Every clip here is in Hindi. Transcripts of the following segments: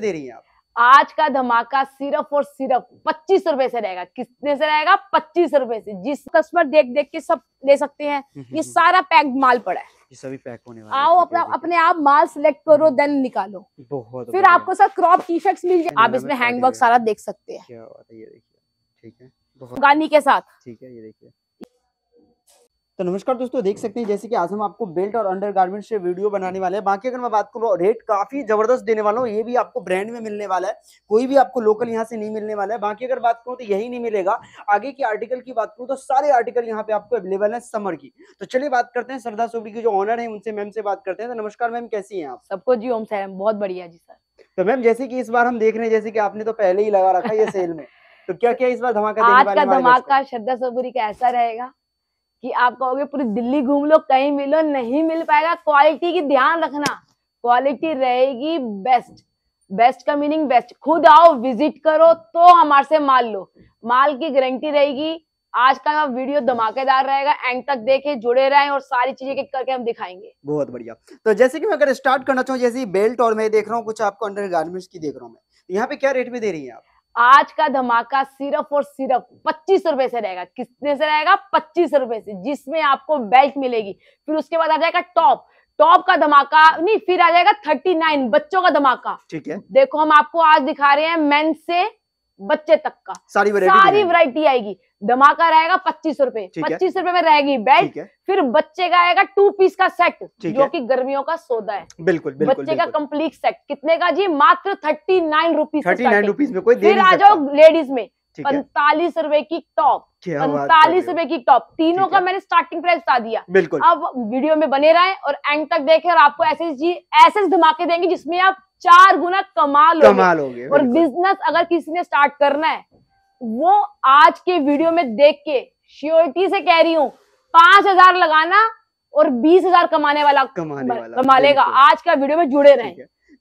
दे रही हैं आप आज का धमाका सिर्फ और सिर्फ पच्चीस रुपए से रहेगा कितने से रहेगा पच्चीस रुपए से जिस कस्टमर देख देख के सब ले सकते हैं हम्म, हम्म, ये हम्म। सारा पैक माल पड़ा है ये सभी पैक होने वाले आओ अपना अपने आप माल सिलेक्ट करो देन निकालो बहुत फिर आपको सर क्रॉप टी शर्ट मिल जाए आप इसमें हैंडवर्क सारा देख सकते हैं ठीक है गानी के साथ ठीक है ये देखिए तो नमस्कार दोस्तों देख सकते हैं जैसे कि आज हम आपको बेल्ट और अंडर गार्मेंट से वीडियो बनाने वाले हैं बाकी अगर मैं बात करूँ रेट काफी जबरदस्त देने वाला हूँ ये भी आपको ब्रांड में मिलने वाला है कोई भी आपको लोकल यहाँ से नहीं मिलने वाला है बाकी अगर बात करूँ तो यही नहीं मिलेगा आगे की आर्टिकल की बात करूँ तो सारे आर्टिकल यहाँ पे आपको अवेलेबल है समर की तो चलिए बात करते हैं सरदार सोबरी की जो ऑनर है उनसे मैम से बात करते हैं तो नमस्कार मैम कैसी है आप सबको जी ओम सर बहुत बढ़िया जी सर तो मैम जैसे की इस बार हम देख रहे हैं जैसे की आपने तो पहले ही लगा रखा है ये सेल में तो क्या क्या इस बार धमाका आज का धमाका श्रद्धा सबरी का ऐसा रहेगा कि आप कहोगे पूरी दिल्ली घूम लो कहीं मिलो नहीं मिल पाएगा क्वालिटी की ध्यान रखना क्वालिटी रहेगी बेस्ट बेस्ट का मीनिंग बेस्ट खुद आओ विजिट करो तो हमारे से माल लो माल की गारंटी रहेगी आज का वीडियो धमाकेदार रहेगा एंड तक देखे जुड़े रहें और सारी चीजें क्लिक करके हम दिखाएंगे बहुत बढ़िया तो जैसे कि मैं अगर स्टार्ट करना चाहूँ जैसे बेल्ट और मैं देख रहा हूँ कुछ आपको अंडर गार्मेंट्स की देख रहा हूँ मैं तो यहाँ पे क्या रेट में दे रही है आप आज का धमाका सिर्फ और सिर्फ पच्चीस रुपए से रहेगा कितने से रहेगा पच्चीस रुपए से जिसमें आपको बेल्ट मिलेगी फिर उसके बाद आ जाएगा टॉप टॉप का धमाका नहीं फिर आ जाएगा थर्टी नाइन बच्चों का धमाका ठीक है देखो हम आपको आज दिखा रहे हैं मेन से बच्चे तक का सारी वैरायटी सारी वरायटी आएगी धमाका रहेगा पच्चीस रूपए पच्चीस रूपए में रहेगी बेल्ट फिर बच्चे का आएगा टू पीस का सेट जो कि गर्मियों का सौदा है बिल्कुल, बिल्कुल बच्चे का कंप्लीट सेट कितने का जी मात्र thirty nine rupees thirty nine rupees में कोई फिर आ जाओ लेडीज में पैंतालीस रुपए की टॉप पैंतालीस रुपए की टॉप तीनों का मैंने स्टार्टिंग प्राइस बता दिया बिल्कुल अब वीडियो में बने रहे और एंड तक देखें और आपको ऐसे ऐसे धमाके देंगे जिसमें आप चार गुना कमाल कमाल हो और बिजनेस अगर किसी ने स्टार्ट करना है वो आज के वीडियो में देख के श्योरिटी से कह रही हूँ पांच हजार लगाना और बीस हजार कमाने वाला कमाने वाला कमा लेगा आज का वीडियो में जुड़े रहे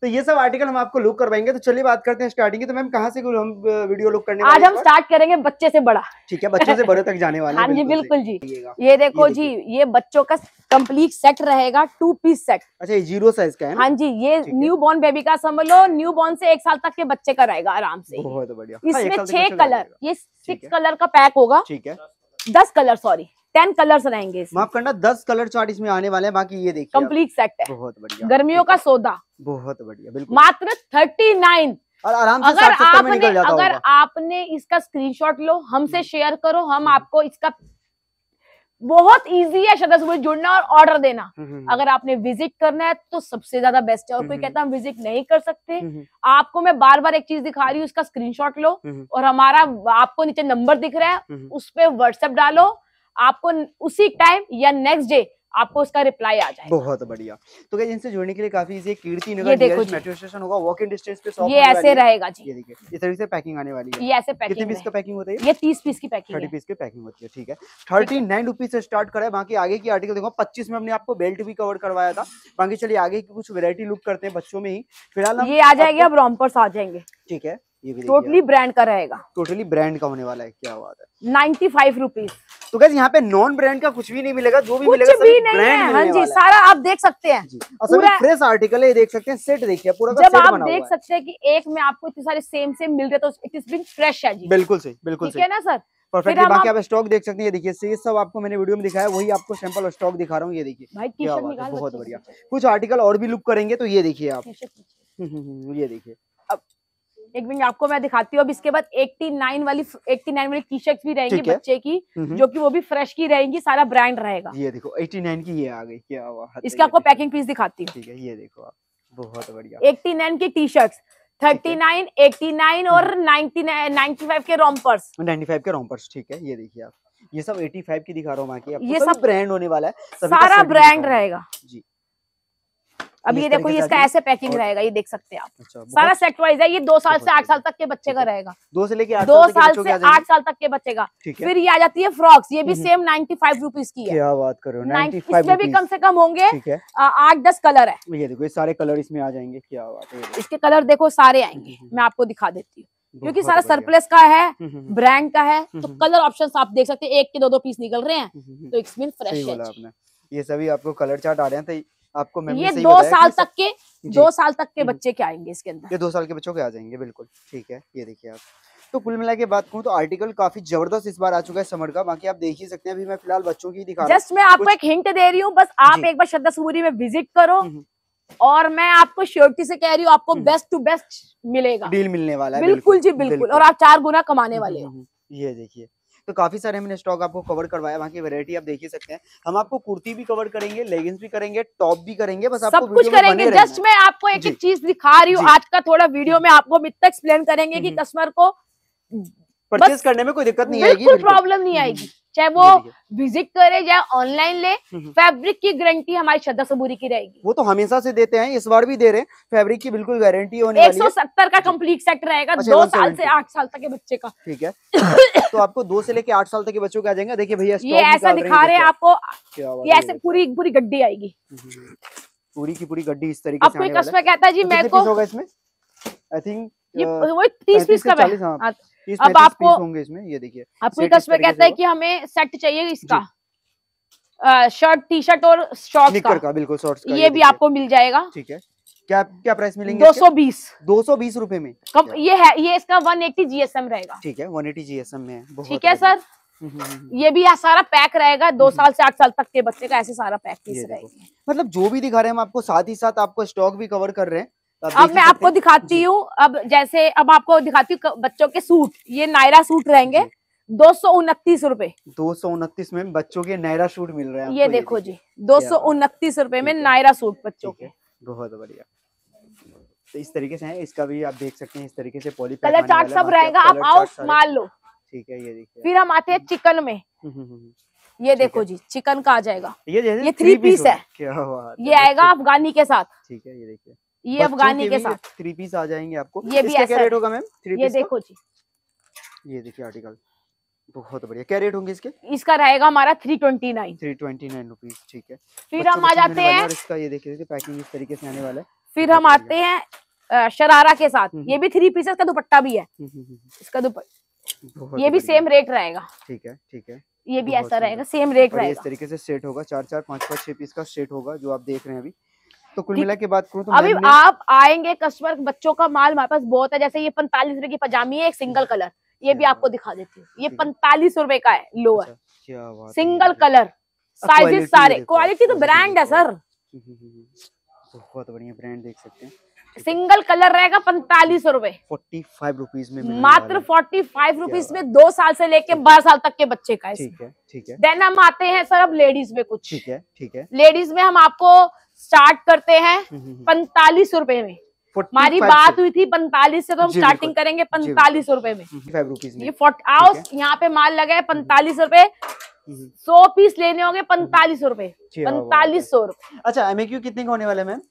तो ये सब आर्टिकल हम आपको लुक करवाएंगे तो चलिए बात करते हैं स्टार्टिंग की तो मैम कहाँ से हम वीडियो लुक करने आज हम स्टार्ट करेंगे बच्चे से बड़ा ठीक है बच्चों से बड़े तक जाने वाले हाँ जी बिल्कुल जी ये देखो जी ये बच्चों का कंप्लीट सेट रहेगा टू पीस सेट अच्छा जीरो साइज का है हाँ जी ये न्यू बॉर्न बेबी का समझ लो न्यू बॉर्न से एक साल तक के बच्चे का रहेगा आराम से बहुत बढ़िया हाँ, इसमें छह कलर ये सिक्स कलर का पैक होगा ठीक है दस कलर सॉरी टेन कलर्स रहेंगे माफ करना दस कलर चार्ट इसमें आने वाले हैं बाकी ये देखिए कंप्लीट सेट है बहुत बढ़िया गर्मियों का सौदा बहुत बढ़िया बिल्कुल मात्र थर्टी नाइन और आराम से अगर आपने निकल जाता अगर आपने इसका स्क्रीनशॉट लो हमसे शेयर हम्म। करो हम हम्म। आपको इसका बहुत इजी है शरद सुबह जुड़ना और ऑर्डर देना हम्म, अगर आपने विजिट करना है तो सबसे ज्यादा बेस्ट है और कोई कहता हम विजिट नहीं कर सकते आपको मैं बार बार एक चीज दिखा रही हूँ उसका स्क्रीनशॉट लो और हमारा आपको नीचे नंबर दिख रहा है उस पर व्हाट्सएप डालो आपको उसी टाइम या नेक्स्ट डे आपको उसका रिप्लाई आ जाएगा बहुत बढ़िया तो क्या इनसे जुड़ने के लिए काफी इजी कीर्ति नगर ये देखो मेट्रो स्टेशन होगा वॉक इन डिस्टेंस पे ये ऐसे रहेगा जी ये देखिए इस तरीके से पैकिंग आने वाली है ये ऐसे पैकिंग कितने पीस का पैकिंग होता है ये 30 पीस की पैकिंग 30 पीस की पैकिंग होती है ठीक है थर्टी नाइन से स्टार्ट करा है बाकी आगे की आर्टिकल देखो पच्चीस में हमने आपको बेल्ट भी कवर करवाया था बाकी चलिए आगे की कुछ वेरायटी लुक करते हैं बच्चों में ही फिलहाल ये आ जाएगा अब रॉम्पर्स आ जाएंगे ठीक है टोटली ब्रांड का रहेगा टोटली ब्रांड का होने वाला है क्या बात है नाइन्टी फाइव रुपीज तो कैसे यहाँ पे नॉन ब्रांड का कुछ भी नहीं मिलेगा जो भी कुछ मिलेगा भी नहीं है हाँ जी सारा आप देख सकते हैं पूरा फ्रेश आर्टिकल है देख सकते हैं सेट देखिए पूरा जब आप देख सकते हैं कि एक में आपको इतने सारे सेम सेम मिल रहे तो इट इज बिन फ्रेश है जी बिल्कुल सही बिल्कुल सही है ना सर परफेक्टली बाकी आप स्टॉक देख सकते हैं ये देखिए ये सब आपको मैंने वीडियो में दिखाया वही आपको सैंपल स्टॉक दिखा रहा हूँ ये देखिए क्या बात है बहुत बढ़िया कुछ आर्टिकल और भी लुक करेंगे तो ये देखिए आप हम्म, हम्म, हम्म, ये देखिए अब एक मिनट आपको मैं दिखाती हूँ अब इसके बाद एट्टी नाइन वाली एट्टी नाइन वाली टी शर्ट भी रहेंगी बच्चे की जो कि वो भी फ्रेश की रहेंगी सारा ब्रांड रहेगा ये देखो एट्टी नाइन की ये आ गई क्या हुआ इसके आपको पैकिंग पीस दिखाती हूँ ये देखो बहुत बढ़िया एट्टी नाइन की T shirt thirty nine eighty nine और नाइनटी नाइनटी फाइव के रोमपर्स नाइनटी फाइव के रोमपर्स ठीक है ये देखिए आप ये सब 85 की दिखा रहा हूँ ये सब ब्रांड होने वाला है सारा ब्रांड रहेगा जी अब ये देखो ये इसका ऐसे पैकिंग रहेगा ये देख सकते हैं आप अच्छा, सारा सेट वाइज है ये दो साल से आठ साल तक के बच्चे का रहेगा दो से लेके दो साल से आठ साल तक के बच्चे का फिर ये आ जाती है फ्रॉक्स ये भी सेम नाइन्टी फाइव रुपीज की क्या बात करो इसमें भी कम से कम होंगे आठ दस कलर है ये देखो ये सारे कलर इसमें आ जाएंगे क्या बात है इसके कलर देखो सारे आएंगे हम्म, हम्म। मैं आपको दिखा देती हूँ क्योंकि सारा सरप्लस हम्म, का है ब्रांड का है तो कलर ऑप्शन आप देख सकते हैं एक के दो दो पीस निकल रहे हैं तो एक्सपीरियंस फ्रेश है ये सभी आपको कलर चार्ट आ रहे हैं तो आपको तो ये दो साल तक के दो साल तक के बच्चे के आएंगे इसके अंदर ये दो साल के बच्चों के आ जाएंगे बिल्कुल ठीक है ये देखिए आप तो कुल मिला के बात करूँ तो आर्टिकल काफी जबरदस्त इस बार आ चुका है समर का बाकी आप देख ही सकते हैं अभी मैं फिलहाल बच्चों की दिखा जस्ट मैं आपको एक हिंट दे रही हूँ बस आप एक बार श्रद्धा सुबुरी में विजिट करो हम्म, हम्म। और मैं आपको श्योरिटी से कह रही हूँ आपको हम्म। बेस्ट टू बेस्ट मिलेगा डील मिलने वाला है बिल्कुल जी बिल्कुल और आप चार गुना कमाने वाले हो ये देखिए तो काफ़ी सारे हमने स्टॉक आपको कवर करवाया वहाँ की वेरायटी आप देख ही सकते हैं हम आपको कुर्ती भी कवर करेंगे लेगिंग्स भी करेंगे टॉप भी करेंगे बस आप कुछ करेंगे जस्ट मैं आपको एक एक चीज दिखा रही हूँ आज का थोड़ा वीडियो में आपको एक्सप्लेन करेंगे की कस्टमर हम्म। को परचेज करने में कोई दिक्कत नहीं आएगी प्रॉब्लम नहीं आएगी चाहे वो विजिट करे चाहे ऑनलाइन ले फैब्रिक हम्म, हम्म। की गारंटी हमारी श्रद्धा सबूरी की रहेगी वो तो हमेशा से देते हैं इस बार भी दे रहे हैं फैब्रिक की बिल्कुल गारंटी होने एक सौ सत्तर का कम्प्लीट सेट रहेगा अच्छा, दो साल से आठ साल तक के बच्चे का ठीक है तो आपको दो से लेके आठ साल तक के बच्चों का आ जाएंगे देखिए भैया ये ऐसा दिखा रहे हैं आपको ये ऐसे पूरी पूरी गड्डी आएगी हम्म, पूरी की पूरी गड्डी इस तरीके से आपको कस्टमर कहता है जी तो मैं इसमें आई थिंक ये तो हाँ, अब आपको होंगे इसमें कहता है कि हमें सेट चाहिए इसका शर्ट टी शर्ट और शॉर्ट का, का बिल्कुल ये, ये भी आपको मिल जाएगा ठीक है क्या क्या प्राइस मिलेंगे दो सौ बीस दो सौ बीस रूपए में कम ये है ये इसका वन एटी जीएसएम रहेगा ठीक है वन एस जीएसएम में ठीक है सर हम्म, हम्म, हम्म, ये भी सारा पैक रहेगा दो साल से आठ साल तक के बच्चे का ऐसे सारा पैक रहेगा मतलब जो भी दिखा रहे हैं हम आपको साथ ही साथ आपको स्टॉक भी कवर कर रहे हैं तो अब मैं आपको दिखाती हूँ अब जैसे अब आपको दिखाती हूँ बच्चों के सूट ये नायरा सूट रहेंगे दो सौ उनतीस रूपए दो सौ उनतीस में बच्चों के नायरा सूट मिल रहे हैं ये देखो जी दो सौ उनतीस रूपए में नायरा सूट बच्चों के बहुत बढ़िया तो इस तरीके से है इसका भी आप देख सकते हैं इस तरीके से पॉली कलर चार्ट सब रहेगा आप आओ मान लो ठीक है ये देखिए फिर हम आते हैं हम्म। चिकन में हम्म, हम्म, ये देखो जी चिकन का आ जाएगा ये ये थ्री पीस है ये आएगा अफगानी के साथ ठीक है ये देखिए ये अफगानी के साथ थ्री पीस आ जाएंगे आपको ये भी क्या रेट होगा मैम ये देखो जी ये देखिए आर्टिकल बहुत बढ़िया क्या रेट होंगे इसके इसका रहेगा हमारा three twenty nine three twenty nine rupees ठीक है फिर हम आ जाते हैं इसका ये देखिए पैकिंग इस तरीके से आने वाला है फिर हम आते हैं शरारा के साथ हम्म, ये हम्म। भी थ्री पीस का दुपट्टा भी है हम्म, इसका दुपट्टा ये भी सेम रेट रहेगा ठीक है ठीक है ये भी ऐसा रहेगा सेम रेट रहेगा इस तरीके से सेट होगा चार चार पांच पांच छह पीस का सेट होगा जो आप देख रहे हैं अभी तो कुल मिला के बात करूँ तो अभी आप आएंगे कस्टमर बच्चों का माल हमारे पास बहुत है जैसे ये पैंतालीस रुपए की पजामी है एक सिंगल कलर हम्म। ये भी आपको दिखा देती हूँ ये पैंतालीस रुपए का है लोअर सिंगल कलर साइजेस सारे क्वालिटी तो ब्रांड है सर बहुत बढ़िया ब्रांड देख सकते हैं सिंगल कलर रहेगा पैंतालीस रूपए फोर्टी फाइव रुपीज में मात्र फोर्टी फाइव रुपीज में दो साल से लेके बारह साल तक के बच्चे का ठीक है ठीक है देन हम आते हैं सर अब लेडीज में कुछ ठीक है ठीक है लेडीज में हम आपको स्टार्ट करते हैं हम्म, हम्म, हम्म। पैंतालीस रुपए में हमारी बात हुई थी पैंतालीस से तो हम स्टार्टिंग करेंगे पैंतालीस रुपए में ये फोर्टी हाउस यहाँ पे माल लगा है पैंतालीस रुपए सौ पीस लेने होंगे पैंतालीस रूपए पैंतालीस सौ रूपए अच्छा एमएक्यू कितने का होने वाला है मैम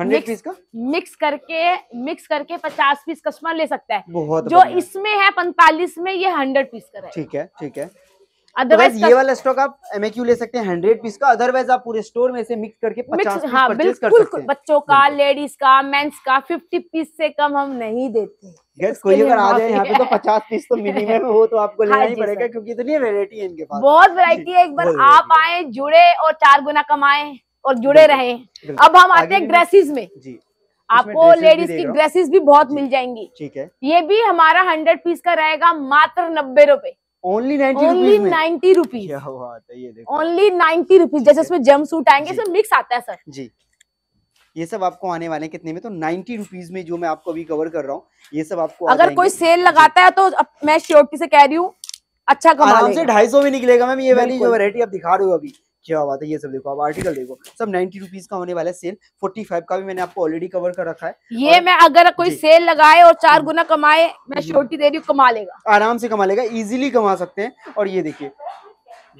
हंड्रेड पीस का मिक्स करके मिक्स करके पचास पीस कस्टमर ले सकता है जो इसमें है पैंतालीस में ये हंड्रेड पीस का ठीक है ठीक है अदरवाइज तो ये वाला स्टॉक आप एमएक्यू ले सकते हैं हंड्रेड पीस का अदरवाइज आप पूरे स्टोर में से मिक्स करके पचास हाँ, बिल्कुल बच्चों का लेडीज का मेंस का फिफ्टी पीस से कम हम नहीं देते गैस कोई अगर आ जाए यहाँ पे तो पचास पीस तो मिनिमम हो तो आपको लेना ही हाँ पड़ेगा क्योंकि इतनी वेरायटी है इनके पास बहुत वेरायटी है एक बार आप आए जुड़े और चार गुना कमाए और जुड़े रहे अब हम आते हैं ड्रेसेस में जी आपको लेडीज की ड्रेसेस भी बहुत मिल जाएंगी ठीक है ये भी हमारा हंड्रेड पीस का रहेगा मात्र नब्बे रूपए only ninety only ninety rupees only ninety rupees जैसे उसमें जम सूट आएंगे सर मिक्स आता है सर जी ये सब आपको आने वाले कितने में तो नाइन्टी रुपीज में जो मैं आपको अभी कवर कर रहा हूँ ये सब आपको अगर कोई सेल लगाता है तो मैं श्योरिटी से कह रही हूँ अच्छा कमा आराम से ढाई सौ भी निकलेगा मैम ये वाली जो वेरायटी आप दिखा रहे हो अभी क्या बात है ये सब देखो आप आर्टिकल देखो सब नाइनटी रुपीज का होने वाला है सेल फोर्टी फाइव का भी मैंने आपको ऑलरेडी कवर कर रखा है ये और... मैं अगर कोई सेल लगाए और चार गुना कमाए मैं छोटी दे रही हूँ कमा लेगा आराम से कमा लेगा इजिली कमा सकते हैं और ये देखिए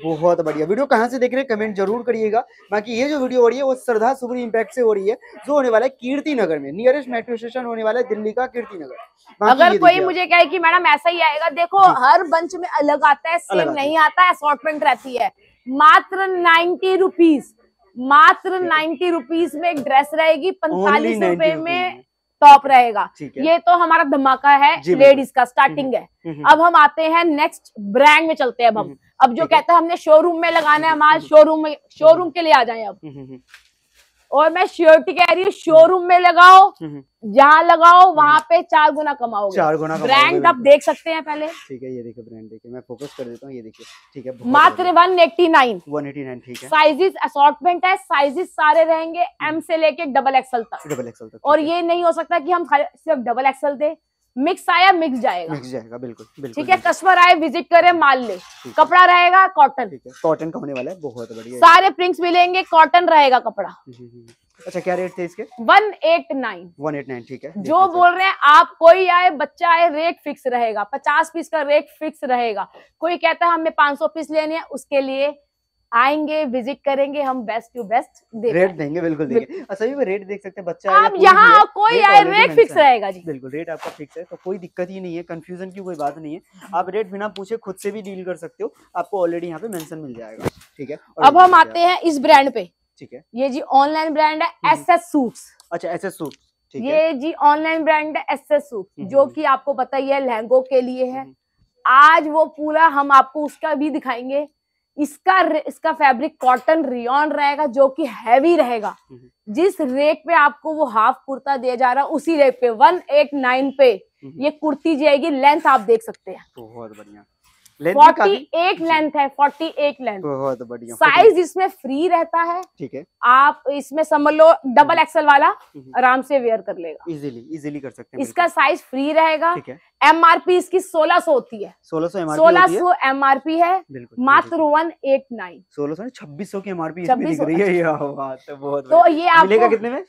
बहुत बढ़िया वीडियो कहाँ से देख रहे हैं कमेंट जरूर करिएगा बाकी ये जो वीडियो हो रही है वो श्रद्धा सुपर इम्पैक्ट से हो रही है जो होने वाला है कीर्ति नगर में नियरेस्ट मेट्रो स्टेशन होने वाला है दिल्ली का कीर्ति नगर अगर कोई मुझे कहे कि मैडम ऐसा ही आएगा देखो हर बंच में अलग आता है सेम नहीं आता है असॉटमेंट रहती है मात्र नाइन्टी रुपीज मात्र नाइन्टी रुपीज में एक ड्रेस रहेगी पैंतालीस रुपए में टॉप रहेगा ये तो हमारा धमाका है लेडीज का स्टार्टिंग हम्म, है हम्म, हम्म। अब हम आते हैं नेक्स्ट ब्रांड में चलते हैं अब हम अब जो कहते हैं हमने शोरूम में लगाना है हमारे शोरूम में शोरूम के लिए आ जाए अब और मैं श्योरिटी कह रही हूँ शोरूम में लगाओ हम्म, हम्म। जहाँ लगाओ हम्म। वहाँ पे चार गुना कमाओ चार गुना ब्रांड आप देख सकते हैं पहले ठीक है ये देखिए ब्रांड देखिए मैं फोकस कर देता हूँ ये देखिए ठीक है मात्र one eighty nine one eighty nine ठीक है साइजेस असॉर्टमेंट है साइजेस सारे रहेंगे एम से लेके डबल एक्सएल तक डबल एक्सल तक और ये नहीं हो सकता की हम सिर्फ डबल एक्सएल दे मिक्स आया मिक्स जाएगा मिक्स जाएगा बिल्कुल बिल्कुल ठीक है कस्टमर आए विजिट करे माल ले कपड़ा रहेगा कॉटन कॉटन का होने वाला है बहुत बढ़िया सारे प्रिंट्स मिलेंगे कॉटन रहेगा कपड़ा हम्म, हम्म, हम्म। अच्छा क्या रेट थे इसके one eight nine one eight nine ठीक है जो बोल रहे हैं आप कोई आए बच्चा आए रेट फिक्स रहेगा पचास पीस का रेट फिक्स रहेगा कोई कहता है हमें पाँच सौ पीस लेने हैं उसके लिए आएंगे विजिट करेंगे हम बेस्ट टू बेस्ट रेट देंगे बिल्कुल देंगे सभी में रेट देख सकते हैं बच्चा आप यहाँ कोई आए रेट फिक्स रहेगा जी बिल्कुल रेट आपका फिक्स है तो कोई दिक्कत ही नहीं है कंफ्यूजन की कोई बात नहीं है आप रेट बिना पूछे खुद से भी डील कर सकते हो आपको ऑलरेडी यहाँ पे मेंशन मिल जाएगा ठीक है अब हम आते हैं इस ब्रांड पे ठीक है ये जी ऑनलाइन ब्रांड है एस एस सूट्स अच्छा एस एस सूट ये जी ऑनलाइन ब्रांड है एस एस सूट जो हम्म। की आपको पता ही है लहंगो के लिए है हम्म। आज वो पूरा हम आपको उसका भी दिखाएंगे इसका इसका फैब्रिक कॉटन रियॉन रहेगा जो कि हैवी रहेगा हम्म। जिस रेट पे आपको वो हाफ कुर्ता दिया जा रहा है उसी रेट पे वन एट नाइन पे हम्म। ये कुर्ती जाएगी लेंथ आप देख सकते हैं बहुत बढ़िया फोर्टी एट लेंथ है फोर्टी एट लेंथ बहुत बढ़िया साइज इसमें फ्री रहता है ठीक है आप इसमें समझ लो डबल एक्सल हम्म। वाला हम्म। आराम से वेयर कर लेगा इजीली इजीली कर सकते हैं इसका साइज फ्री रहेगा एम आर पी इसकी सोलह सौ होती है सोलह सौ सोलह सौ एम आर पी है मात्र वन एट नाइन सोलह सौ छब्बीस सौ की एम आर पी छब्बीस अच्छा। तो, तो ये आप कितने में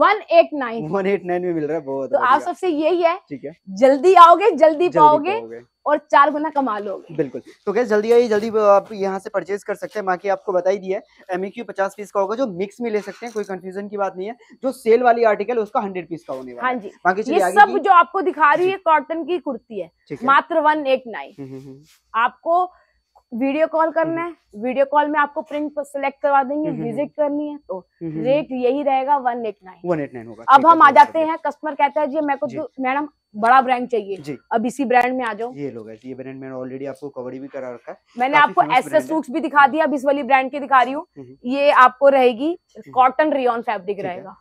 one eight nine one eight nine में मिल रहा है बहुत तो आप सबसे यही है ठीक है जल्दी आओगे जल्दी पाओगे और चार गुना कमा लोगे बिल्कुल तो क्या जल्दी आइए जल्दी आप यहाँ से परचेज कर सकते हैं बाकी आपको बताई दी है एम क्यू e पचास पीस का होगा जो मिक्स में ले सकते हैं कोई कंफ्यूजन की बात नहीं है जो सेल वाली आर्टिकल है उसका हंड्रेड पीस का होने वाला हाँ जी बाकी ये सब जो आपको दिखा रही है कॉटन की कुर्ती है मात्र वन एट नाइन आपको वीडियो कॉल करना हम्म। है वीडियो कॉल में आपको प्रिंट सिलेक्ट करवा देंगे विजिट हम्म, हम्म, करनी है तो रेट यही रहेगा one eight nine one eight nine होगा अब हम आ जाते हैं कस्टमर कहता है जी मैं कुछ मैडम बड़ा ब्रांड चाहिए अब इसी ब्रांड में आ जाओ ये लोग ये ब्रांड मैंने ऑलरेडी आपको कवर भी करा रखा है मैंने आपको एस एस भी दिखा दिया अब इस वाली ब्रांड की दिखा रही हूँ ये आपको रहेगी कॉटन रियॉन फैब्रिक रहेगा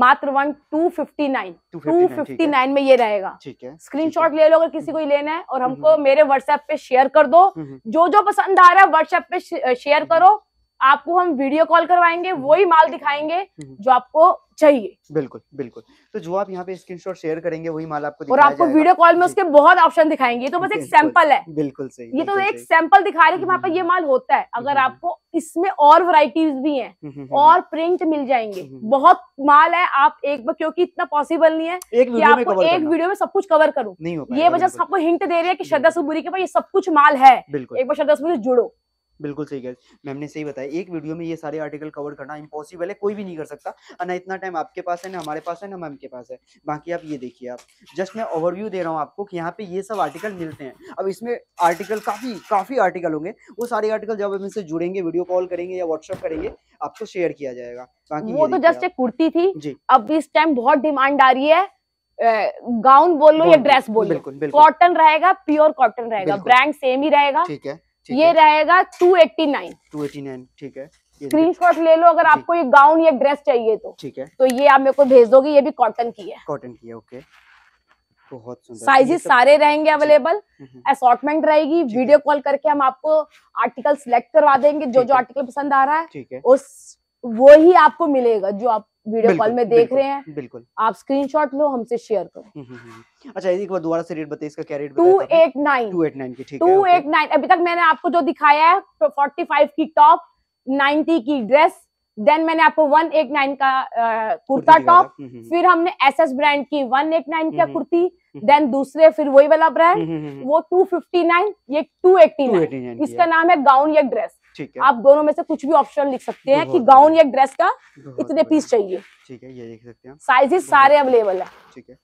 मात्र one two fifty nine two fifty nine में ये रहेगा ठीक है स्क्रीन शॉट ले लो अगर किसी को ही लेना है और हमको मेरे व्हाट्सएप पे शेयर कर दो जो जो पसंद आ रहा है व्हाट्सएप पे शेयर करो आपको हम वीडियो कॉल करवाएंगे वही माल दिखाएंगे जो आपको चाहिए बिल्कुल बिल्कुल तो जो आप यहाँ पे स्क्रीनशॉट शेयर करेंगे वही माल आपको और आपको वीडियो कॉल में उसके बहुत ऑप्शन दिखाएंगे तो बस एक सैंपल है बिल्कुल सही ये तो एक सैंपल दिखा रहे की वहाँ पर हम्म, ये हम्म, माल होता है हम्म, अगर आपको इसमें और वराइटीज भी है और प्रिंट मिल जाएंगे बहुत माल है आप एक बार क्योंकि इतना पॉसिबल नहीं है एक कि आपको एक वीडियो में सब कुछ कवर करूँ ये वजह से आपको हिंट दे रही है कि श्रद्धा सुबुरी के पास ये सब कुछ माल है एक बार श्रद्धा सुबुरी जुड़ो बिल्कुल सही गैस मैम ने सही बताया एक वीडियो में ये सारे आर्टिकल कवर करना इम्पॉसिबल है कोई भी नहीं कर सकता ना इतना टाइम आपके पास है ना हमारे पास है ना मैम के पास है बाकी आप ये देखिए आप जस्ट मैं ओवरव्यू दे रहा हूँ आपको कि यहाँ पे ये सब आर्टिकल मिलते हैं अब इसमें आर्टिकल काफ़ी काफ़ी आर्टिकल होंगे वो सारे आर्टिकल जब हम इनसे जुड़ेंगे वीडियो कॉल करेंगे या व्हाट्सअप करेंगे आपको शेयर किया जाएगा बाकी वो तो जस्ट एक कुर्ती थी जी अब इस टाइम बहुत डिमांड आ रही है गाउन बोल लो या ड्रेस बोल लो कॉटन रहेगा प्योर कॉटन रहेगा ब्रांड सेम ही रहेगा ठीक है ये रहेगा two eighty nine two nine ठीक है स्क्रीन शॉट ले लो अगर आपको ये गाउन या ड्रेस चाहिए तो ठीक है तो ये आप मेरे को भेज दोगे ये भी कॉटन की है कॉटन की है ओके बहुत सुंदर तो साइजेस सारे रहेंगे अवेलेबल असॉर्टमेंट हम्म, हम्म। रहेगी वीडियो कॉल करके हम आपको आर्टिकल सिलेक्ट करवा देंगे जो जो आर्टिकल पसंद आ रहा है ठीक है उस वो ही आपको मिलेगा जो आप वीडियो कॉल में देख रहे हैं बिल्कुल आप शॉट लो हमसे शेयर करो हम्म, हम्म, हम्म। अच्छा एक बार दोबारा से रेट बताइए इसका क्या rate two eight nine two eight nine की ठीक टू एट नाइन अभी तक मैंने आपको जो दिखाया है तो फोर्टी फाइव की टॉप नाइन्टी की ड्रेस देन मैंने आपको वन एट नाइन का कुर्ता टॉप फिर हमने एस एस ब्रांड की वन एट नाइन का कुर्ती देन दूसरे फिर वही वाला ब्रांड वो टू फिफ्टी नाइन ये टू एट्टी नाइन इसका नाम है गाउन या ड्रेस ठीक है आप दोनों में से कुछ भी ऑप्शन लिख सकते हैं कि गाउन या ड्रेस का इतने पीस चाहिए ठीक है ये लिख सकते हैं साइजेस सारे अवेलेबल है ठीक है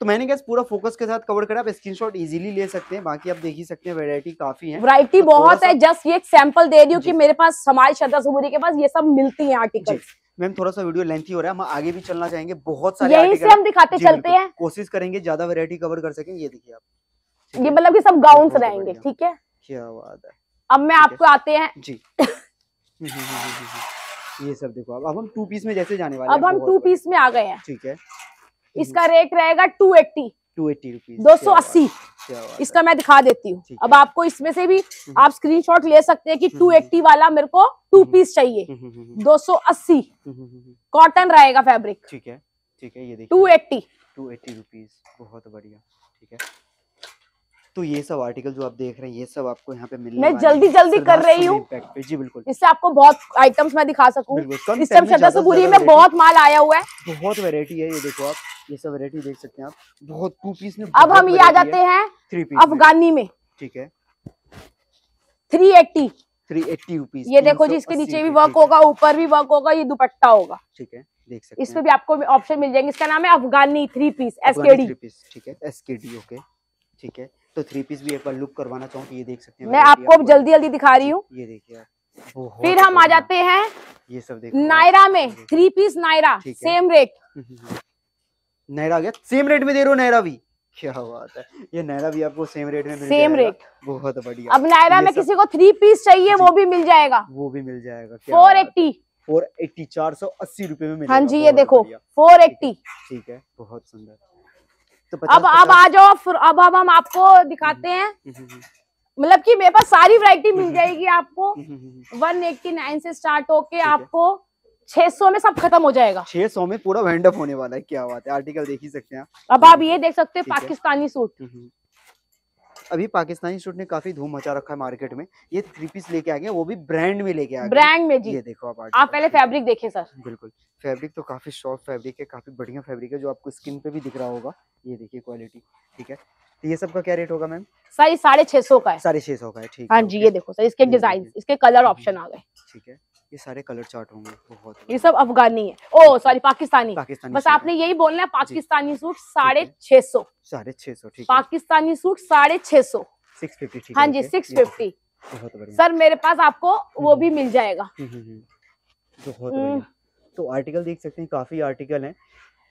तो मैंने क्या पूरा फोकस के साथ कवर करा आप स्क्रीनशॉट इजीली ले सकते हैं बाकी आप देख ही सकते हैं वैरायटी काफी है वैरायटी तो बहुत है जस्ट ये एक सैंपल दे रही हूँ कि मेरे पास हमारी श्रद्धा सुबुरी के पास ये सब मिलती है आर्टिकल मैम थोड़ा सा वीडियो लेंथी हो रहा है हम आगे भी चलना चाहेंगे बहुत सारे यही से हम दिखाते चलते हैं कोशिश करेंगे ज्यादा वेरायटी कवर कर सके ये देखिए आप ये मतलब की सब गाउन रहेंगे ठीक है क्या बात है अब मैं आपको आते हैं जी हम्म, हम्म, हम्म, ये सब देखो अब हम टू पीस में जैसे जाने वाले अब हम टू पीस में आ गए हैं ठीक है इसका रेट रहेगा two eighty two eighty rupees दो सौ अस्सी इसका मैं दिखा देती हूँ अब आपको इसमें से भी आप स्क्रीनशॉट ले सकते हैं कि टू एट्टी वाला मेरे को टू पीस चाहिए दो सौ अस्सी कॉटन रहेगा फैब्रिक ठीक है ठीक है ये two eighty two eighty rupees बहुत बढ़िया ठीक है तो ये सब आर्टिकल जो आप देख रहे हैं ये सब आपको यहाँ पे मिल मैं जल्दी जल्दी कर रही हूँ जी बिल्कुल इससे आपको बहुत आइटम्स मैं दिखा सकूँ में बहुत माल आया हुआ है बहुत वेरायटी है ये देखो आप ये सब वेरायटी देख सकते हैं आप बहुत टू पीस में अब हम ये आ जाते हैं थ्री पीस अफगानी में ठीक है three eighty three eighty rupees ये देखो जी इसके नीचे भी वर्क होगा ऊपर भी वर्क होगा ये दुपट्टा होगा ठीक है देख सकते इसमें भी आपको ऑप्शन मिल जाएंगे इसका नाम है अफगानी थ्री पीस एसकेडी ठीक है एसकेडी ओके ठीक है तो थ्री पीस भी एक बार लुक करवाना चाहूँ तो ये देख सकते हैं मैं आपको जल्दी जल्दी दिखा रही हूँ ये देखिए फिर हम आ जाते हैं ये सब देखो नायरा में थ्री पीस नायरा सेम हम्म, रेट हम्म, हम्म। नायरा गया सेम रेट में दे रो नायरा भी क्या बात है ये नायरा भी आपको सेम रेट में मिल सेम रेट बहुत बढ़िया अब नायरा में किसी को थ्री पीस चाहिए वो भी मिल जाएगा वो भी मिल जाएगा फोर एट्टी फोर एट्टी चार सौ अस्सी रूपए में हाँ जी ये देखो फोर एट्टी ठीक है बहुत सुंदर तो अब अब आ जाओ अब अब हम आपको दिखाते हैं हम्म, हम्म, हम्म। मतलब कि मेरे पास सारी वैरायटी मिल जाएगी आपको वन एट्टी नाइन से स्टार्ट होके आपको छह सौ में सब खत्म हो जाएगा छह सौ में पूरा वेंडअप होने वाला है क्या बात है आर्टिकल देख ही सकते हैं अब आप ये देख सकते हैं पाकिस्तानी सूट अभी पाकिस्तानी सूट ने काफी धूम मचा रखा है मार्केट में ये थ्री पीस लेके आ गए वो भी ब्रांड में लेके आ गए ब्रांड में जी ये देखो आप आप पहले फैब्रिक देखिए सर बिल्कुल फैब्रिक तो काफी सॉफ्ट फैब्रिक है काफी बढ़िया फैब्रिक है जो आपको स्किन पे भी दिख रहा होगा ये देखिए क्वालिटी ठीक है तो ये सब का क्या रेट होगा मैम सर साढ़े छह सौ का है साढ़े छह सौ का है ठीक हाँ जी ये देखो सर इसके डिजाइन इसके कलर ऑप्शन आ गए ठीक है ये सारे कलर चार्ट होंगे बहुत ये सब अफगानी है ओ सॉरी पाकिस्तानी पाकिस्तानी बस आपने यही बोलना है पाकिस्तानी सूट साढ़े छह सौ साढ़े छह सौ पाकिस्तानी सूट साढ़े छह सौ सिक्स फिफ्टी हाँ जी सिक्स फिफ्टी सर मेरे पास आपको वो हम्म, भी हम्म। मिल जाएगा हम्म, बहुत तो आर्टिकल देख सकते हैं काफी आर्टिकल है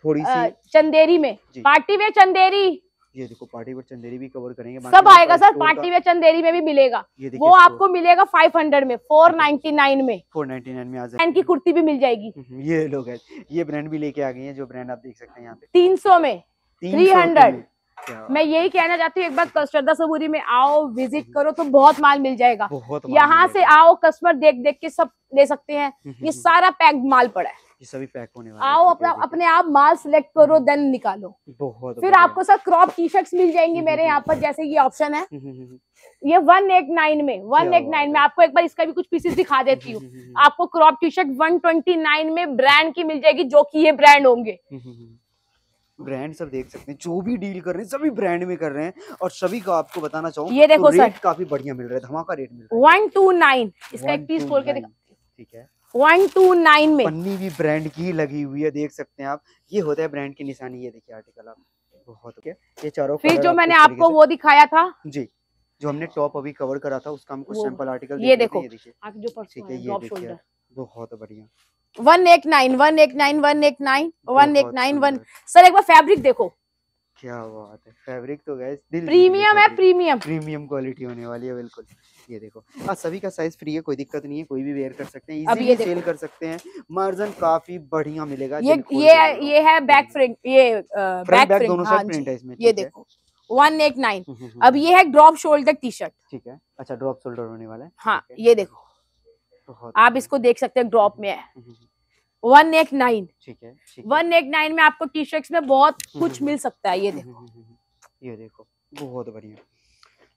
थोड़ी सी चंदेरी में पार्टी वे चंदेरी ये देखो पार्टी वेयर चंदेरी भी कवर करेंगे सब तो आएगा सर पार्टी वेयर चंदेरी में भी मिलेगा वो आपको मिलेगा 500 में 499 में 499 में आ ब्रांड की कुर्ती भी मिल जाएगी हम्म, ये लोग है ये ब्रांड भी लेके आ गई है जो ब्रांड आप देख सकते हैं यहाँ पे तीन सौ में थ्री हंड्रेड मैं यही कहना चाहती हूँ एक बार श्रद्धा सबूरी में आओ विजिट हम्म। करो तो बहुत माल मिल जाएगा यहाँ से आओ कस्टमर देख देख के सब ले सकते हैं हम्म, ये सारा पैक माल पड़ा है ये सभी पैक होने वाले आओ अपना अपने आप माल सिलेक्ट करो देन हम्म। निकालो बहुत फिर आपको सर क्रॉप टी शर्ट मिल जाएंगी हम्म, मेरे हम्म, यहाँ पर जैसे ये ऑप्शन है ये वन एट नाइन में वन एट नाइन में आपको एक बार इसका भी कुछ पीसेस दिखा देती हूँ आपको crop T shirt one twenty nine में ब्रांड की मिल जाएगी जो की ये ब्रांड होंगे ब्रांड सब देख सकते हैं जो भी डील कर रहे हैं सभी ब्रांड में कर रहे हैं और सभी का आपको बताना चाहूँ ये देखो तो काफी बढ़िया मिल रहा है धमाका रेट मिल रहा है वन टू नाइन इसका एक पीस खोल के ठीक है वन टू नाइन में पन्नी भी ब्रांड की लगी हुई है देख सकते हैं आप ये होता है ब्रांड की निशानी ये देखिए आर्टिकल आप बहुत ओके ये चारों फिर जो मैंने आपको वो दिखाया था जी जो हमने टॉप अभी कवर करा था उसका कुछ सैंपल आर्टिकल ये देखो जो ठीक है ये देखिए बहुत बढ़िया वन एक नाइन वन एक नाइन वन एक नाइन वन एक नाइन वन सर एक बार फैब्रिक देखो क्या बात है फैब्रिक तो गैस दिल प्रीमियम है प्रीमियम प्रीमियम क्वालिटी होने वाली है बिल्कुल ये देखो आ, हाँ, सभी का साइज फ्री है कोई दिक्कत नहीं है कोई भी वेयर कर सकते हैं इजीली सेल कर सकते हैं मार्जिन काफी बढ़िया मिलेगा ये ये ये है बैक फ्रंट ये बैक फ्रंट दोनों साइड हाँ प्रिंट है इसमें ये देखो वन एट नाइन अब हम्म। ये है ड्रॉप शोल्डर टी शर्ट ठीक है अच्छा ड्रॉप शोल्डर होने वाला है हाँ ये देखो आप इसको देख सकते हैं ड्रॉप हम्म, में है हम्म, वन एट नाइन ठीक है वन नाइन में आपको टी शर्ट में बहुत हम्म, कुछ हम्म, मिल हम्म। सकता है ये देखो ये देखो बहुत बढ़िया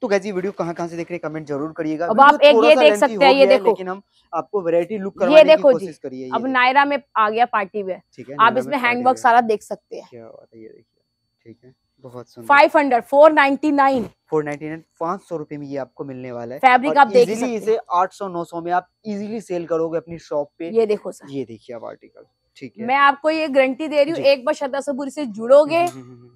तो गैस ये वीडियो कहाँ कहाँ से देख रहे हैं कमेंट जरूर करिएगा अब आप एक ये देख सकते हैं ये देखो लेकिन हम आपको वैरायटी लुक ये देखो जी करिए अब नायरा में आ गया पार्टी वेयर आप इसमें हैंडवर्क सारा देख सकते हैं ठीक है बहुत five hundred four ninety nine four ninety nine पाँच सौ रूपए में ये आपको मिलने वाला है फैब्रिक आप देख सकते इसे आठ सौ नौ सौ में आप इजीली सेल करोगे अपनी शॉप पे ये देखो सर ये देखिए आप आर्टिकल ठीक है मैं आपको ये गारंटी दे रही हूँ एक बार श्रद्धा सपूरी से जुड़ोगे हम्म, हम्म, हम्म,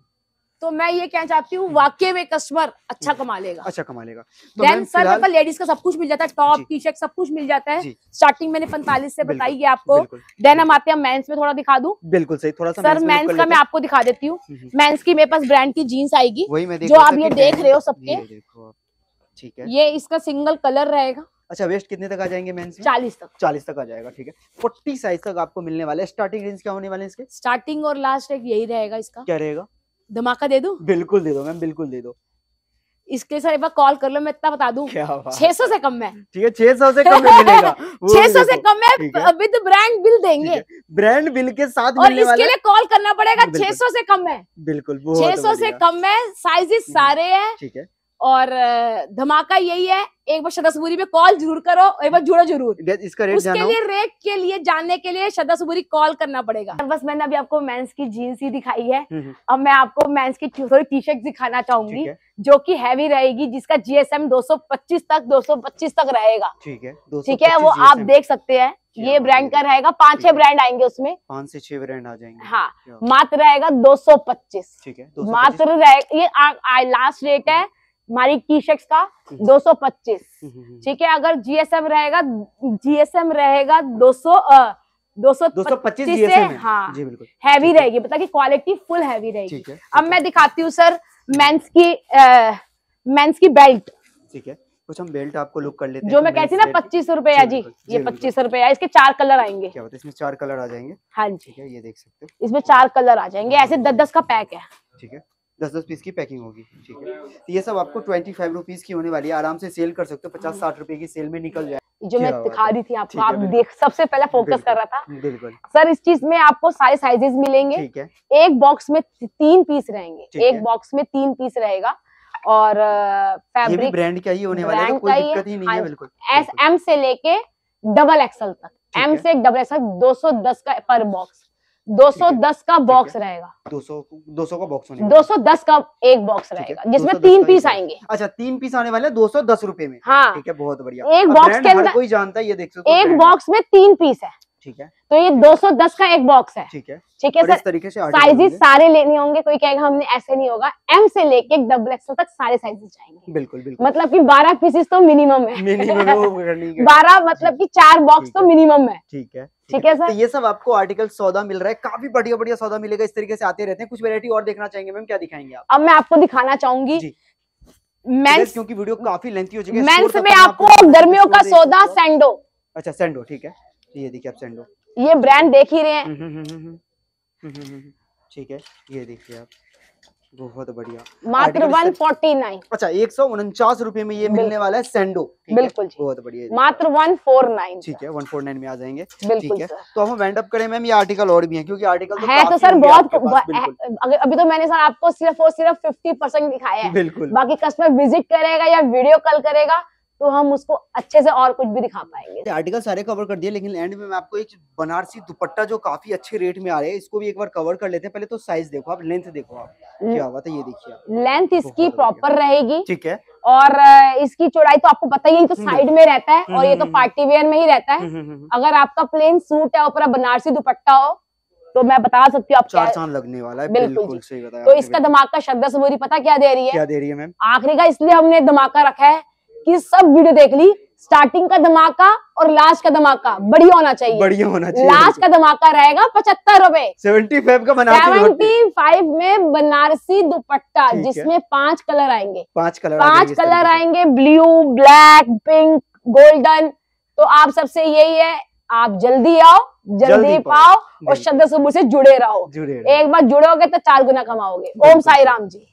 तो मैं ये कहना चाहती हूँ वाकई में कस्टमर अच्छा हम्म। कमा लेगा अच्छा कमा लेगा देन सर पर लेडीज का सब कुछ मिल जाता है टॉप टी शर्ट सब कुछ मिल जाता है स्टार्टिंग मैंने पैंतालीस से बताई है आपको देन हम आते हैं मेंस में थोड़ा दिखा दूं बिल्कुल सही थोड़ा सा सर मेंस का मैं आपको दिखा देती हूँ मेंस हम्म, हम्म। की मेरे पास ब्रांड की जीन्स आएगी जो आप ये देख रहे हो सबके ठीक है ये इसका सिंगल कलर रहेगा अच्छा वेस्ट कितने तक आ जाएंगे मेंस चालीस तक चालीस तक आ जाएगा ठीक है फोर्टी साइज तक आपको मिलने वाले स्टार्टिंग रेंज क्या होने वाले इसके स्टार्टिंग और लास्ट एक यही रहेगा इसका क्या रहेगा धमाका दे दू बिल्कुल दे दो मैम बिल्कुल दे दो इसके सर एक बार कॉल कर लो मैं इतना बता दूं छह सौ से कम में ठीक है छह सौ से कम में मिलेगा छह सौ से कम में विद ब्रांड बिल देंगे ब्रांड बिल के साथ और मिलने इसके लिए कॉल करना पड़ेगा छह सौ से कम में बिल्कुल छह तो सौ से कम में साइजेस हम्म, सारे हैं ठीक है और धमाका यही है एक बार शदासबुरी में कॉल जरूर करो एक बार जुड़ो जरूर इसका रेट उसके लिए रेट के लिए जानने के लिए शदासबुरी कॉल करना पड़ेगा बस मैंने अभी आपको मेंस की जीन्स ही दिखाई है हम्म, हम्म। अब मैं आपको मेंस की थोड़ी टी शर्ट दिखाना चाहूंगी जो कि हैवी रहेगी जिसका जीएसएम 225 तक 225 तक रहेगा ठीक है ठीक है वो आप देख सकते हैं ये ब्रांड का रहेगा पांच छह ब्रांड आएंगे उसमें पांच से छह ब्रांड आ जाएंगे हाँ मात्र रहेगा 225 ठीक है मात्र रहेगा ये लास्ट रेट है हमारी की शख्स का 225 हम्म, हम्म, हम्म। ठीक है अगर जीएसएम रहेगा जीएसएम रहेगा 200 आ, 225 से सौ हाँ जी बिल्कुल हैवी रहेगी मतलब कि क्वालिटी फुल हैवी रहेगी है, अब मैं दिखाती हूँ सर मेंस की आ, मेंस की बेल्ट ठीक है कुछ हम बेल्ट आपको लुक कर लेते हैं जो तो मैं कहती ना पच्चीस सौ रुपया जी ये पच्चीस सौ रुपया इसके चार कलर आएंगे क्या इसमें चार कलर आ जाएंगे हाँ जी ठीक है ये देख सकते इसमें चार कलर आ जाएंगे हाँ। ऐसे दस दस का पैक है ठीक है दस दस पीस की पैकिंग होगी ठीक है तो ये सब आपको ट्वेंटी फाइव रुपीज की होने वाली है आराम से सेल कर सकते हो पचास साठ hmm. रुपए की सेल में निकल जाए जो मैं दिखा रही थी आपको आप देख सबसे पहले फोकस कर रहा था hmm, बिल्कुल सर इस चीज में आपको सारे साइजेस मिलेंगे ठीक है एक बॉक्स में तीन पीस रहेंगे एक बॉक्स में तीन पीस रहेगा और फैब्रिक ब्रांड का ही होने वाला है कोई दिक्कत ही नहीं है हाँ, बिल्कुल एस एम से लेके डबल एक्सएल तक एम से डबल एक्सएल 210 का पर बॉक्स 210 का बॉक्स रहेगा 200 200 का बॉक्स सौ 210 का एक बॉक्स रहेगा जिसमें तीन पीस आएंगे अच्छा तीन पीस आने वाले दो सौ दस रूपए में हाँ ठीक है बहुत बढ़िया एक बॉक्स के अंदर कोई जानता है ये देख सकते एक बॉक्स में तीन पीस है ठीक है तो ये 210 का एक बॉक्स है ठीक है ठीक है सर तरीके से साइजेस सारे लेने होंगे कोई कहेगा हमने ऐसे नहीं होगा एम से लेके एक डबल एक्सल तक सारे साइजेस जाएंगे बिल्कुल बिल्कुल मतलब कि 12 पीसेस तो मिनिमम है मिनिमम बारह मतलब कि चार बॉक्स तो मिनिमम है ठीक है ठीक है सर तो ये सब आपको आर्टिकल सौदा मिल रहा है काफी बढ़िया बढ़िया सौदा मिलेगा इस तरीके से आते रहते हैं कुछ वेरायटी और देखना चाहेंगे मैम क्या दिखाएंगे आप अब मैं आपको दिखाना चाहूंगी मेंस क्योंकि वीडियो काफी लेंथी हो चुकी है मेंस में आपको गर्मियों का सौदा सेंडो अच्छा सेंडो ठीक है ये देखिए आप सेंडो ये ब्रांड देख ही रहे हैं हम्म, हम्म, हम्म, ठीक है ये देखिए आप बहुत बढ़िया मात्र वन फोर्टी नाइन अच्छा एक सौ उनचास रूपए में ये मिलने वाला है सेंडो बिल्कुल जी बहुत बढ़िया मात्र वन फोर नाइन ठीक है वन फोर नाइन में आ जाएंगे ठीक है तो हम वेंड अप करें मैम ये आर्टिकल और भी है क्योंकि आर्टिकल तो है तो सर बहुत अभी तो मैंने सर आपको सिर्फ और सिर्फ फिफ्टी परसेंट दिखाया है बिल्कुल बाकी कस्टमर विजिट करेगा या वीडियो कॉल करेगा तो हम उसको अच्छे से और कुछ भी दिखा पाएंगे आर्टिकल सारे कवर कर दिए लेकिन एंड में मैं आपको एक बनारसी दुपट्टा जो काफी अच्छे रेट में आ रहे हैं इसको भी एक बार कवर कर लेते हैं पहले तो साइज देखो आप लेंथ देखो आप hmm. क्या हुआ था ये देखिए लेंथ इसकी प्रॉपर रहेगी ठीक है और इसकी चौड़ाई तो आपको पता ही है तो साइड hmm. में रहता है और ये तो पार्टी hmm. वेयर में ही रहता है अगर आपका प्लेन सूट है और बनारसी दुपट्टा हो तो मैं बता सकती हूँ आप चार चांद लगने वाला है बिल्कुल, सही बताया तो इसका धमाका श्रद्धा सबूरी पता क्या दे रही है क्या दे रही है मैम आखिरी का इसलिए हमने धमाका रखा है की सब वीडियो देख ली स्टार्टिंग का धमाका और लास्ट का धमाका बढ़िया होना चाहिए बढ़िया होना चाहिए लास्ट का धमाका रहेगा पचहत्तर रूपए सेवेंटी फाइव का बना सेवेंटी फाइव में बनारसी दुपट्टा जिसमें पांच कलर आएंगे पांच कलर पांच कलर आएंगे ब्लू ब्लैक पिंक गोल्डन तो आप सबसे यही है आप जल्दी आओ जल्दी, जल्दी पाओ और श्रद्धा सुबह से जुड़े रहो जुड़े रहो। एक बार जुड़ोगे तो चार गुना कमाओगे ओम साई राम जी